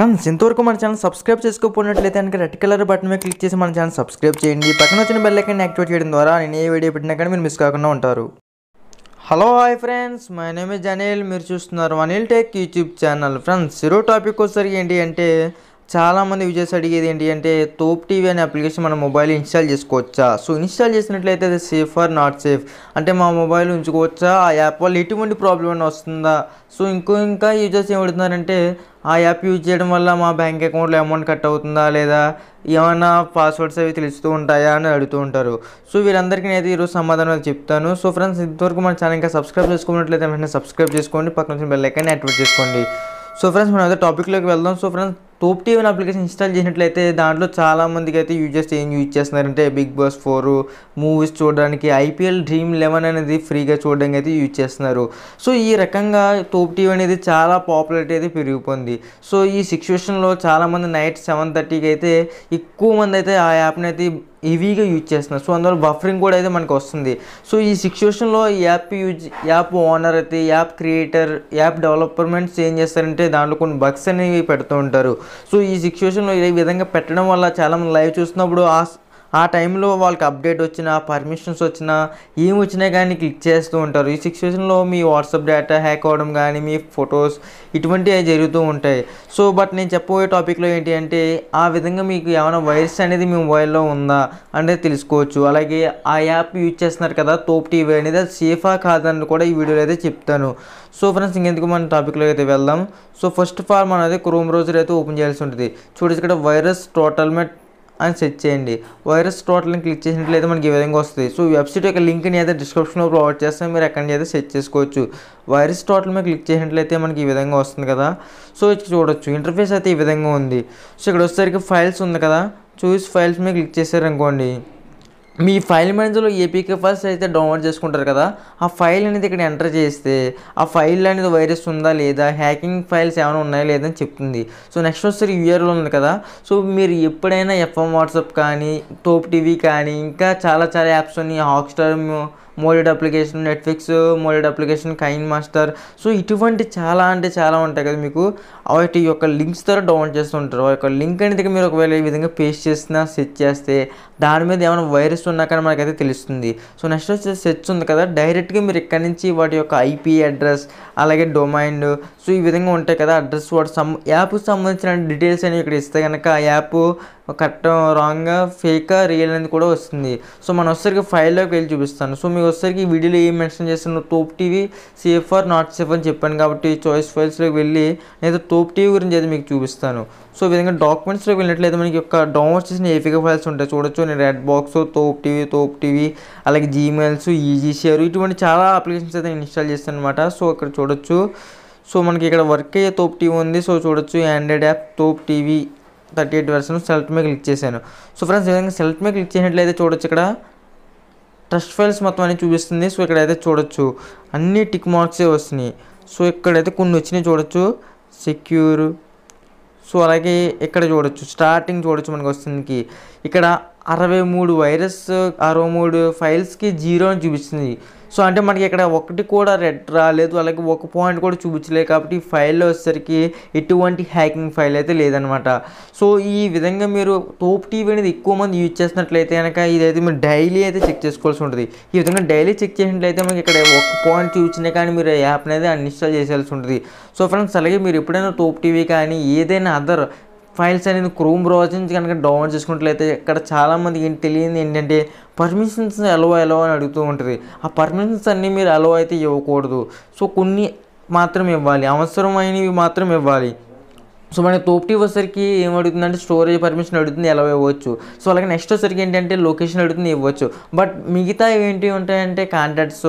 friends ఇంతవరకు మన channel subscribe చేసుకోపోయినట్లయితే కనుక రెడ్ కలర్ బటన్ మీద క్లిక్ చేసి మన ఛానల్ సబ్స్క్రైబ్ చేయండి పక్కన వచ్చిన బెల్ ఐకన్ యాక్టివేట్ చేయడం ద్వారా నేను ఏ వీడియో పెట్టినా కానీ మీరు మిస్ కాకుండా ఉంటారు hello hi friends my name is Anil మీరు చూస్తున్నారు Anil tech YouTube channel friends సిరో టాపిక్ వచ్చేసరికి ఏంటి అంటే చాలామంది చేసి అడిగేది ఏంటి అంటే తోప్ టీవీ అనే అప్లికేషన్ మన మొబైల్ ఇన్స్టాల్ చేసుకోవచ్చా సో ఇన్స్టాల్ చేసినట్లయితే అది సేఫ్ ఆర్ నాట్ సేఫ్ అంటే మా మొబైల్ ఉంచుకోవచ్చా ఆ యాప్ వల్ల ఎటువంటి ప్రాబ్లం వస్తుందా సో ఇంకో ఇంకా యూజర్స్ ఏమడుతున్నారంటే ఆ యాప్ యూజ్ చేయడం వల్ల మా బ్యాంక్ అకౌంట్లో అమౌంట్ కట్ అవుతుందా లేదా ఏమైనా పాస్వర్డ్స్ అవి తెలుస్తూ ఉంటాయా అని అడుగుతూ ఉంటారు సో వీరందరికీ నేను ఈరోజు సమాధానం చెప్తాను సో ఫ్రెండ్స్ ఇంతవరకు మన ఛానల్ ఇంకా సబ్స్క్రైబ్ చేసుకున్నట్లయితే వెంటనే సబ్స్క్రైబ్ చేసుకోండి పక్కన వచ్చిన బెల్ యాక్టివేట్ చేసుకోండి సో ఫ్రెండ్స్ మనం అయితే టాపిక్లోకి వెళ్దాం సో ఫ్రెండ్స్ టూప్ టీవీని అప్లికేషన్ ఇన్స్టాల్ చేసినట్లయితే దాంట్లో చాలామందికి అయితే యూజర్స్ ఏం యూజ్ చేస్తున్నారంటే బిగ్ బాస్ ఫోర్ మూవీస్ చూడడానికి ఐపీఎల్ డ్రీమ్ లెవెన్ అనేది ఫ్రీగా చూడడానికి అయితే యూజ్ చేస్తున్నారు సో ఈ రకంగా టూప్ టీవీ అనేది చాలా పాపులారిటీ అయితే పెరిగిపోయింది సో ఈ సిచ్యువేషన్లో చాలామంది నైట్ సెవెన్ థర్టీకి అయితే ఎక్కువ మంది అయితే ఆ యాప్ని అయితే ఈవీగా యూజ్ చేస్తున్నారు సో అందువల్ల బఫరింగ్ కూడా అయితే మనకు వస్తుంది సో ఈ సిచ్యువేషన్లో యాప్ యూజ్ యాప్ ఓనర్ అయితే యాప్ క్రియేటర్ యాప్ డెవలప్మెంట్స్ ఏం చేస్తారంటే దాంట్లో కొన్ని బగ్స్ అనేవి పెడుతూ ఉంటారు సో ఈ సిచ్యువేషన్లో ఈ విధంగా పెట్టడం వల్ల చాలామంది లైవ్ చూసినప్పుడు ఆ ఆ టైంలో వాళ్ళకి అప్డేట్ వచ్చినా పర్మిషన్స్ వచ్చినా ఏం వచ్చినా కానీ క్లిక్ చేస్తూ ఉంటారు ఈ సిచ్యువేషన్లో మీ వాట్సాప్ డేటా హ్యాక్ అవ్వడం కానీ మీ ఫొటోస్ ఇటువంటివి జరుగుతూ ఉంటాయి సో బట్ నేను చెప్పబోయే టాపిక్లో ఏంటి అంటే ఆ విధంగా మీకు ఏమైనా వైరస్ అనేది మీ మొబైల్లో ఉందా అనేది తెలుసుకోవచ్చు అలాగే ఆ యాప్ యూజ్ చేస్తున్నారు కదా తోపు టీవీ అనేది అది సేఫా కాదని కూడా ఈ వీడియోలో అయితే చెప్తాను సో ఫ్రెండ్స్ ఇంకెందుకు మన టాపిక్లో అయితే వెళ్దాం సో ఫస్ట్ ఆఫ్ ఆల్ మనం అయితే క్రోమ్ బ్రౌజర్ అయితే ఓపెన్ చేయాల్సి ఉంటుంది చూడొచ్చు ఇక్కడ వైరస్ టోటల్ మెట్ అని సెట్ చేయండి వైరస్ టోటల్ని క్లిక్ చేసినట్లయితే మనకి ఈ విధంగా వస్తుంది సో వెబ్సైట్ యొక్క లింక్ని అయితే డిస్క్రిప్షన్లో ప్రొవైడ్ చేస్తే మీరు ఎక్కడి నుంచి అయితే సెట్ చేసుకోవచ్చు వైరస్ టోటల్ మీద క్లిక్ చేసినట్లయితే మనకి ఈ విధంగా వస్తుంది కదా సో చూడొచ్చు ఇంటర్ఫేస్ అయితే ఈ విధంగా ఉంది సో ఇక్కడ వచ్చేసరికి ఫైల్స్ ఉంది కదా చూసి ఫైల్స్ మీద క్లిక్ చేశారనుకోండి మీ ఫైల్ మేనేజర్లో ఏపీకే ఫైల్స్ అయితే డౌన్లోడ్ చేసుకుంటారు కదా ఆ ఫైల్ అనేది ఇక్కడ ఎంటర్ చేస్తే ఆ ఫైల్ అనేది వైరస్ ఉందా లేదా హ్యాకింగ్ ఫైల్స్ ఏమైనా ఉన్నాయా లేదని చెప్తుంది సో నెక్స్ట్ వస్తే యూఆర్లో ఉంది కదా సో మీరు ఎప్పుడైనా ఎఫ్ఎం వాట్సాప్ కానీ టోప్ టీవీ కానీ ఇంకా చాలా చాలా యాప్స్ ఉన్నాయి Hotstar modded application Netflix modded application KineMaster so ఇటువంటి చాలా అంటే చాలా ఉంటాయి కదా మీకు వాటి యొక్క లింక్స్ ద్వారా డౌన్లోడ్ చేస్తుంటారు ఆ యొక్క లింక్ అనేది మీరు ఒకవేళ ఈ విధంగా పేస్ట్ చేసినా సెర్చ్ చేస్తే దాని మీద ఏమైనా వైరస్ ఉన్నా కానీ మనకైతే తెలుస్తుంది సో నెక్స్ట్ వచ్చి సెర్చ్ ఉంది కదా డైరెక్ట్గా మీరు ఇక్కడ నుంచి వాటి యొక్క ఐపీ అడ్రస్ అలాగే డొమైన్ సో ఈ విధంగా ఉంటాయి కదా అడ్రస్ వాటి సం యాప్కి సంబంధించిన డీటెయిల్స్ అనేవి ఇక్కడ ఇస్తే కనుక ఆ యాప్ కరెక్ట్ రాంగ్గా ఫేకా రియల్ అనేది కూడా వస్తుంది సో మనం వచ్చేసరికి ఫైల్లోకి వెళ్ళి చూపిస్తాను సో మీకు వచ్చేసరికి వీడియోలో ఏం మెన్షన్ చేస్తాను Thop TV safe or not safe అని చెప్పాను కాబట్టి చాయిస్ ఫైల్స్లోకి వెళ్ళి నేను తోప్ టీవీ గురించి అయితే మీకు చూపిస్తాను సో విధంగా డాక్యుమెంట్స్లోకి వెళ్ళినట్లయితే మనకి యొక్క డౌన్లోడ్ చేసిన ఏఫికా ఫైల్స్ ఉంటాయి చూడొచ్చు నేను red box Thop TV Thop TV అలాగే జీమెయిల్స్ ఈజీసీఆర్ e ఇటువంటి చాలా అప్లికేషన్స్ అయితే నేను ఇన్స్టాల్ చేస్తాను అనమాట సో ఇక్కడ చూడొచ్చు సో మనకి ఇక్కడ వర్క్ అయ్యే తోప్ టీవీ ఉంది సో చూడొచ్చు android app Thop TV thirty eight version select మీద క్లిక్ చేశాను సో ఫ్రెండ్స్ ఈ విధంగా సెలెక్ట్ మీద క్లిక్ చేసినట్లయితే చూడొచ్చు ఇక్కడ ట్రస్ట్ ఫైల్స్ మొత్తం అన్ని చూపిస్తుంది సో ఇక్కడైతే చూడొచ్చు అన్ని టిక్ మార్క్సే వస్తున్నాయి సో ఇక్కడైతే కొన్ని వచ్చినాయి చూడొచ్చు సెక్యూర్ సో అలాగే ఇక్కడ చూడొచ్చు స్టార్టింగ్ చూడొచ్చు మనకు వస్తుంది ఇక్కడ అరవై మూడు వైరస్ అరవై మూడు ఫైల్స్కి జీరో అని చూపిస్తుంది సో అంటే మనకి ఇక్కడ ఒకటి కూడా రెడ్ రాలేదు అలాగే ఒక పాయింట్ కూడా చూపించలేదు కాబట్టి ఈ ఫైల్లో వచ్చేసరికి ఎటువంటి హ్యాకింగ్ ఫైల్ అయితే లేదనమాట సో ఈ విధంగా మీరు టోప్ టీవీ అనేది ఎక్కువ మంది యూజ్ చేసినట్లయితే కనుక ఇదైతే మీరు డైలీ అయితే చెక్ చేసుకోవాల్సి ఉంటుంది ఈ విధంగా డైలీ చెక్ చేసినట్లయితే మనకి ఇక్కడ ఒక పాయింట్ చూపించినా కానీ మీరు యాప్ అనేది అన్ఇన్స్టాల్ చేసేయాల్సి ఉంటుంది సో ఫ్రెండ్స్ అలాగే మీరు ఎప్పుడైనా టోప్ టీవీ కానీ ఏదైనా అదర్ ఫైల్స్ అనేది క్రోమ్ బ్రౌజర్ నుంచి కనుక డౌన్లోడ్ చేసుకున్నట్లయితే ఇక్కడ చాలామందికి ఏంటి తెలియదు ఏంటంటే పర్మిషన్స్ ఎలో ఎలో అని అడుగుతూ ఉంటుంది ఆ పర్మిషన్స్ అన్నీ మీరు ఎలో అయితే ఇవ్వకూడదు సో కొన్ని మాత్రం ఇవ్వాలి అవసరమైనవి మాత్రం ఇవ్వాలి సో మనకి తోపటి వచ్చేసరికి ఏం అంటే స్టోరేజ్ పర్మిషన్ అడుగుతుంది ఎలా ఇవ్వచ్చు సో అలాగే నెక్స్ట్ వచ్చరికి ఏంటంటే లొకేషన్ అడుగుతుంది ఇవ్వచ్చు బట్ మిగతా ఏంటి ఉంటాయంటే కాంటాక్ట్స్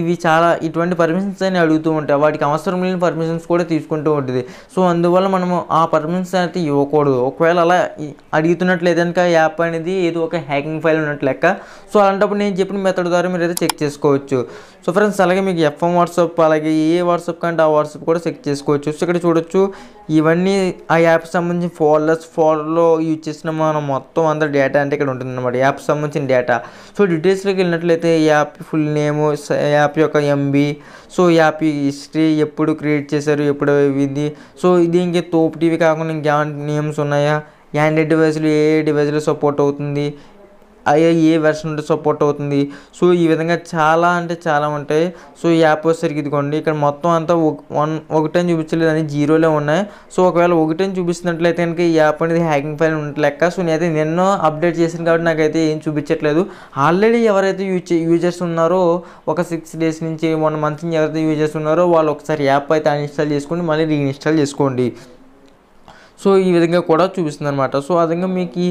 ఇవి చాలా ఇటువంటి పర్మిషన్స్ అని అడుగుతూ ఉంటాయి వాటికి అవసరం లేని పర్మిషన్స్ కూడా తీసుకుంటూ ఉంటుంది సో అందువల్ల మనము ఆ పర్మిషన్స్ అయితే ఇవ్వకూడదు ఒకవేళ అలా అడుగుతున్నట్లయితే కనుక యాప్ అనేది ఏదో ఒక హ్యాకింగ్ ఫైల్ ఉన్నట్లు లెక్క సో అలాంటప్పుడు నేను చెప్పిన మెథడ్ ద్వారా మీరు అయితే చెక్ చేసుకోవచ్చు సో ఫ్రెండ్స్ అలాగే మీకు ఎఫ్ఎం వాట్సాప్ అలాగే ఏ వాట్సాప్ కంటే ఆ వాట్సాప్ కూడా చెక్ చేసుకోవచ్చు సో ఇక్కడ చూడొచ్చు ఇవన్నీ ఆ యాప్ సంబంధించిన ఫోల్డర్స్ ఫోల్డర్లో యూజ్ చేసిన మనం మొత్తం అంత డేటా అంటే ఇక్కడ ఉంటుంది అనమాట యాప్ సంబంధించిన డేటా సో డీటెయిల్స్లోకి వెళ్ళినట్లయితే యాప్ ఫుల్ నేమ్ యాప్ యొక్క ఎంబీ సో యాప్ హిస్టరీ ఎప్పుడు క్రియేట్ చేశారు ఎప్పుడు ఇది సో ఇంకే తోపు టీవీ కాకుండా ఇంకా నేమ్స్ ఉన్నాయా యాండ్రాయిడ్ డివైస్లు ఏ డివైస్లో సపోర్ట్ అవుతుంది అయ్యా ఏ వెర్షన్ ఉంటే సపోర్ట్ అవుతుంది సో ఈ విధంగా చాలా అంటే చాలా ఉంటాయి సో ఈ యాప్ వచ్చేసరికి ఇదిగోండి ఇక్కడ మొత్తం అంతా వన్ ఒకటే చూపించలేదు అని జీరోలో ఉన్నాయి సో ఒకవేళ ఒకటే చూపిస్తున్నట్లయితే కనుక ఈ యాప్ అనేది హ్యాకింగ్ ఫైల్ లెక్క సో నేనైతే నిన్నో అప్డేట్ చేశాను కాబట్టి నాకైతే ఏం చూపించట్లేదు ఆల్రెడీ ఎవరైతే యూజ్ యూజర్స్ ఉన్నారో ఒక సిక్స్ డేస్ నుంచి వన్ మంత్ నుంచి ఎవరైతే యూజర్స్ ఉన్నారో వాళ్ళు ఒకసారి యాప్ అయితే అన్ఇన్స్టాల్ చేసుకోండి మళ్ళీ రీఇన్స్టాల్ చేసుకోండి సో ఈ విధంగా కూడా చూపిస్తుంది అనమాట సో ఆ విధంగా మీకు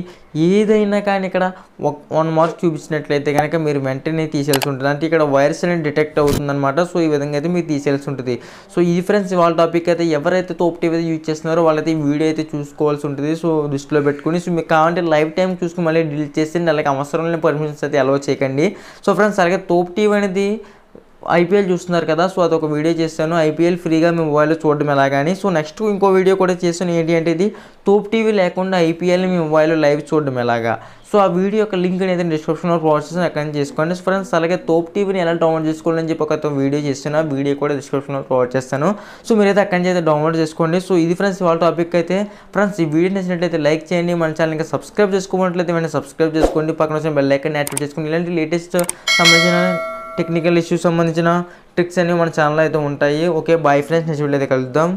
ఏదైనా కానీ ఇక్కడ వన్ మార్క్ చూపించినట్లయితే కనుక మీరు వెంటనే తీసేయాల్సి ఉంటుంది అంటే ఇక్కడ వైరస్ అనేది డిటెక్ట్ అవుతుందన్నమాట సో ఈ విధంగా అయితే మీరు తీసేయాల్సి ఉంటుంది సో ఈ ఫ్రెండ్స్ వాళ్ళ టాపిక్ అయితే ఎవరైతే తోపు అయితే యూజ్ చేస్తున్నారో వాళ్ళైతే ఈ వీడియో అయితే చూసుకోవాల్సి ఉంటుంది సో దృష్టిలో పెట్టుకుని సో మీకు కావాలంటే లైఫ్ టైం చూసుకుని మళ్ళీ డిలీట్ చేసి అలాగే అవసరం లేని పర్మిషన్స్ అయితే అలౌ చేయకండి సో ఫ్రెండ్స్ అలాగే తోపు అనేది ఐపీఎల్ చూస్తున్నారు కదా సో అదొక వీడియో చేశాను ఐపీఎల్ ఫ్రీగా మీ మొబైల్లో చూడడం కానీ సో నెక్స్ట్ ఇంకో వీడియో కూడా చేశాను ఏంటి అంటే ఇది తోపు టీవీ లేకుండా ఐపీఎల్ని మీ మొబైల్లో లైవ్ చూడడం ఎలాగా సో ఆ వీడియో యొక్క లింక్ అనేది డిస్క్రిప్షన్లో ప్రాసెస్ అక్కడ చేసుకోండి ఫ్రెండ్స్ అలాగే తోపు టీవీని ఎలా డౌన్లోడ్ చేసుకోవాలని చెప్పి ఒక వీడియో చేస్తాను ఆ వీడియో కూడా డిస్క్రిప్షన్లో ప్రొవైడ్ చేస్తాను సో మీరైతే అక్కడి నుంచి అయితే డౌన్లోడ్ చేసుకోండి సో ఇది ఫ్రెండ్స్ వాళ్ళ టాపిక్ అయితే ఫ్రెండ్స్ ఈ వీడియో నచ్చినట్లయితే లైక్ చేయండి మన ఛానల్ ఇంకా సబ్స్క్రైబ్ చేసుకోవట్లయితే వెంటనే సబ్స్క్రైబ్ చేసుకోండి పక్కన వచ్చిన బెల్లైకన్ యాక్టివేట్ చేసుకోండి ఇలాంటి లేటెస్ట్ సంబంధించిన టెక్నికల్ ఇష్యూస్ సంబంధించిన ట్రిక్స్ అనేవి మన ఛానల్ అయితే ఉంటాయి okay bye friends next video అయితే కలుద్దాం